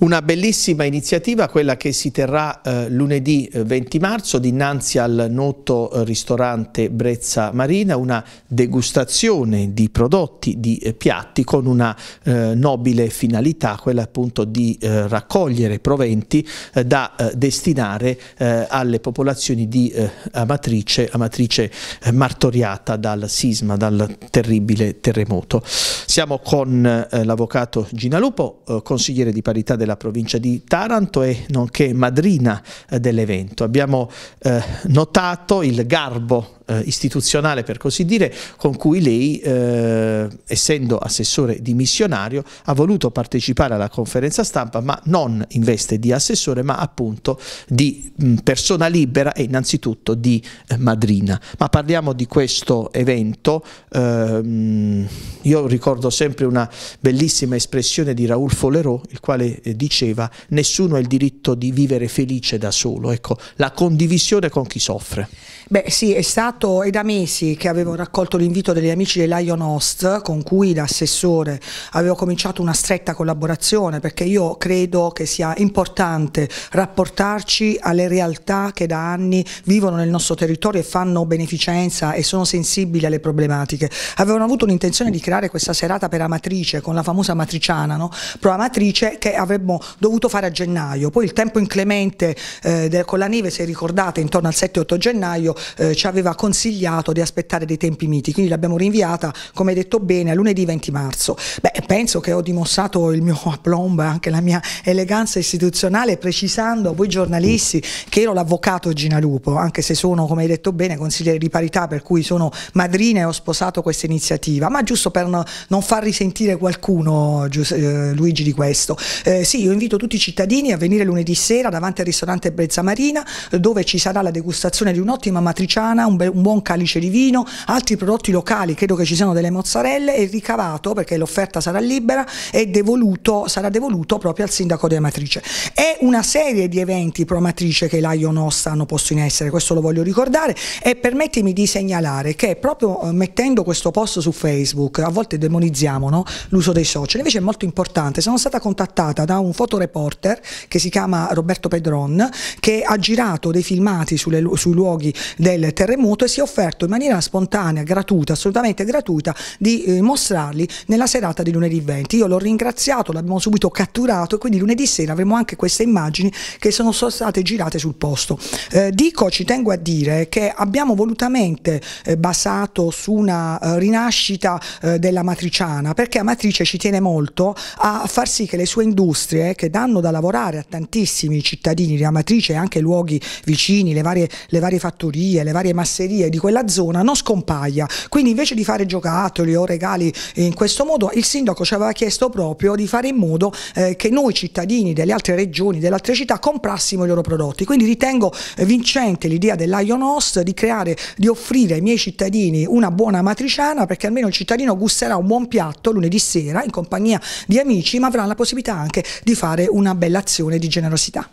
Una bellissima iniziativa, quella che si terrà eh, lunedì 20 eh, marzo dinanzi al noto eh, ristorante Brezza Marina, una degustazione di prodotti, di eh, piatti con una eh, nobile finalità, quella appunto di eh, raccogliere proventi da destinare alle popolazioni di Amatrice, Amatrice martoriata dal sisma, dal terribile terremoto. Siamo con l'avvocato Gina Lupo, consigliere di parità della della provincia di Taranto e nonché madrina eh, dell'evento. Abbiamo eh, notato il garbo eh, istituzionale, per così dire, con cui lei, eh, essendo assessore dimissionario, ha voluto partecipare alla conferenza stampa, ma non in veste di assessore, ma appunto di mh, mm, persona libera e innanzitutto di eh, madrina. Ma parliamo di questo evento. Ehm, io ricordo sempre una bellissima espressione di Raoul Follerot, il quale eh, diceva nessuno ha il diritto di vivere felice da solo. Ecco, la condivisione con chi soffre. Beh sì, è stato fatto, è da mesi che avevo raccolto l'invito degli amici dei Lion Host, con cui da assessore avevo cominciato una stretta collaborazione, perché io credo che sia importante rapportarci alle realtà che da anni vivono nel nostro territorio e fanno beneficenza e sono sensibili alle problematiche. Avevano avuto l'intenzione di creare questa serata per Amatrice, con la famosa Amatriciana, no? Amatrice che avremmo dovuto fare a gennaio. Poi il tempo inclemente eh, con la neve, se ricordate, intorno al 7-8 gennaio eh, ci aveva condiviso consigliato di aspettare dei tempi miti, quindi l'abbiamo rinviata, come detto bene, a lunedì 20 marzo. Beh, penso che ho dimostrato il mio aplomb, e anche la mia eleganza istituzionale, precisando a voi giornalisti che ero l'avvocato Gina Lupo, anche se sono, come hai detto bene, consigliere di parità, per cui sono madrina e ho sposato questa iniziativa, ma giusto per non far risentire qualcuno, eh, Luigi, di questo. Eh, sì, io invito tutti i cittadini a venire lunedì sera davanti al ristorante Brezza Marina, dove ci sarà la degustazione di un'ottima matriciana, un, be- un un buon calice di vino, altri prodotti locali, credo che ci siano delle mozzarelle e il ricavato, perché l'offerta sarà libera, devoluto, sarà devoluto proprio al sindaco di Amatrice. È una serie di eventi pro Amatrice che la Ionosta hanno posto in essere, questo lo voglio ricordare e permettimi di segnalare che proprio eh, mettendo questo post su Facebook, a volte demonizziamo no? l'uso dei social, invece è molto importante, sono stata contattata da un fotoreporter che si chiama Roberto Pedron che ha girato dei filmati sulle, sui luoghi del terremoto venuto e si è offerto in maniera spontanea, gratuita, assolutamente gratuita, di eh, mostrarli nella serata di lunedì 20. Io l'ho ringraziato, l'abbiamo subito catturato e quindi lunedì sera avremo anche queste immagini che sono state girate sul posto. Eh, dico, ci tengo a dire che abbiamo volutamente eh, basato su una eh, rinascita eh, della matriciana, perché Amatrice ci tiene molto a far sì che le sue industrie, che danno da lavorare a tantissimi cittadini di Amatrice e anche luoghi vicini, le varie, le varie fattorie, le varie masserie, librerie di quella zona non scompaia. Quindi invece di fare giocattoli o regali in questo modo, il sindaco ci aveva chiesto proprio di fare in modo eh, che noi cittadini delle altre regioni, delle altre città, comprassimo i loro prodotti. Quindi ritengo eh, vincente l'idea dell'Ion Host di creare, di offrire ai miei cittadini una buona matriciana perché almeno il cittadino gusterà un buon piatto lunedì sera in compagnia di amici, ma avrà la possibilità anche di fare una bella azione di generosità.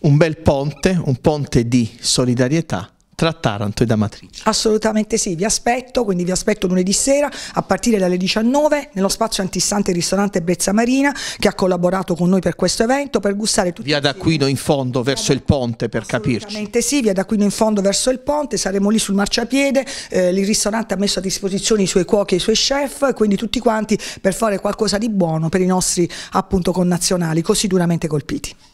Un bel ponte, un ponte di solidarietà tra Taranto ed Amatrice. Assolutamente sì, vi aspetto, quindi vi aspetto lunedì sera a partire dalle 19 nello spazio antistante ristorante Brezza Marina che ha collaborato con noi per questo evento per gustare tutti Via d'Aquino in fondo verso il ponte per capirci. Assolutamente sì, via d'Aquino in fondo verso il ponte, saremo lì sul marciapiede, eh, il ristorante ha messo a disposizione i suoi cuochi e i suoi chef, quindi tutti quanti per fare qualcosa di buono per i nostri appunto connazionali così duramente colpiti.